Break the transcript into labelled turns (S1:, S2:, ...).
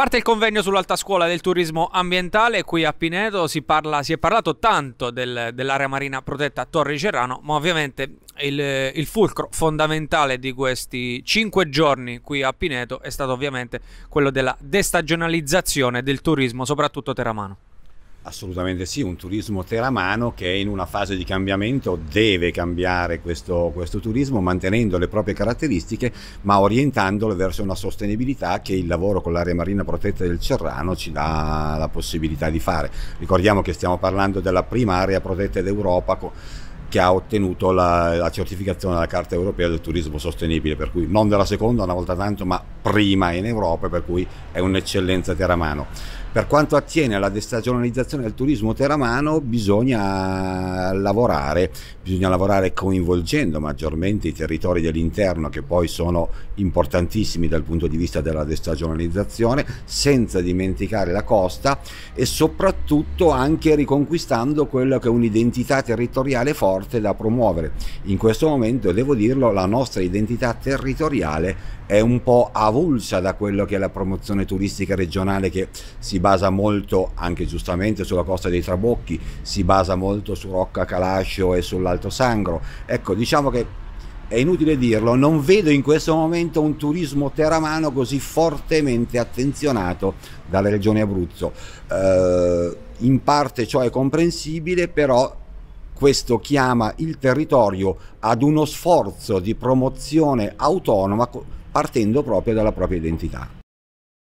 S1: Parte il convegno sull'alta scuola del turismo ambientale, qui a Pineto si, parla, si è parlato tanto del, dell'area marina protetta Torri Cerrano, ma ovviamente il, il, fulcro fondamentale di questi cinque giorni qui a Pineto è stato ovviamente quello della destagionalizzazione del turismo, soprattutto teramano.
S2: Assolutamente sì, un turismo teramano che in una fase di cambiamento deve cambiare questo, questo, turismo mantenendo le proprie caratteristiche ma orientandole verso una sostenibilità che il lavoro con l'area marina protetta del Cerrano ci dà la possibilità di fare. Ricordiamo che stiamo parlando della prima area protetta d'Europa che ha ottenuto la, la, certificazione della Carta Europea del Turismo Sostenibile, per cui non della seconda una volta tanto, ma prima in Europa, per cui è un'eccellenza teramano. Per quanto attiene alla destagionalizzazione del turismo teramano bisogna lavorare, bisogna lavorare coinvolgendo maggiormente i territori dell'interno che poi sono importantissimi dal punto di vista della destagionalizzazione, senza dimenticare la costa e soprattutto anche riconquistando quello che è un'identità territoriale forte forte da promuovere. In questo momento, devo dirlo, la nostra identità territoriale è un po' avulsa da quello che è la promozione turistica regionale che si basa molto, anche giustamente, sulla costa dei Trabocchi, si basa molto su Rocca Calascio e sull'Alto Sangro. Ecco, diciamo che è inutile dirlo, non vedo in questo momento un turismo teramano così fortemente attenzionato dalla regione Abruzzo. Eh, in parte ciò è comprensibile, però questo chiama il territorio ad uno sforzo di promozione autonoma partendo proprio dalla propria identità.